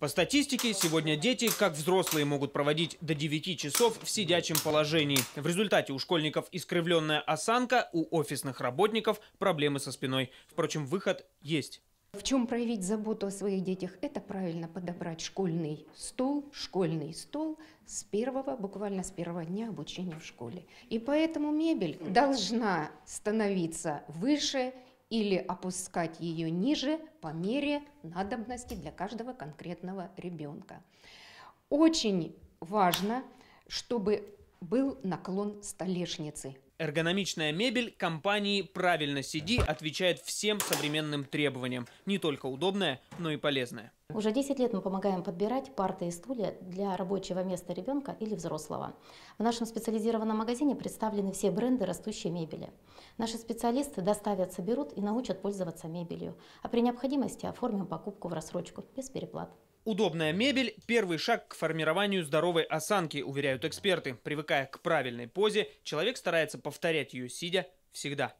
По статистике, сегодня дети, как взрослые, могут проводить до 9 часов в сидячем положении. В результате у школьников искривленная осанка, у офисных работников проблемы со спиной. Впрочем, выход есть. В чем проявить заботу о своих детях? Это правильно подобрать школьный стол, школьный стол с первого, буквально с первого дня обучения в школе. И поэтому мебель должна становиться выше или опускать ее ниже по мере надобности для каждого конкретного ребенка. Очень важно, чтобы был наклон столешницы Эргономичная мебель компании «Правильно сиди» отвечает всем современным требованиям. Не только удобная, но и полезная. Уже 10 лет мы помогаем подбирать парты и стулья для рабочего места ребенка или взрослого. В нашем специализированном магазине представлены все бренды растущей мебели. Наши специалисты доставят, соберут и научат пользоваться мебелью, а при необходимости оформим покупку в рассрочку без переплат. Удобная мебель – первый шаг к формированию здоровой осанки, уверяют эксперты. Привыкая к правильной позе, человек старается повторять ее сидя всегда.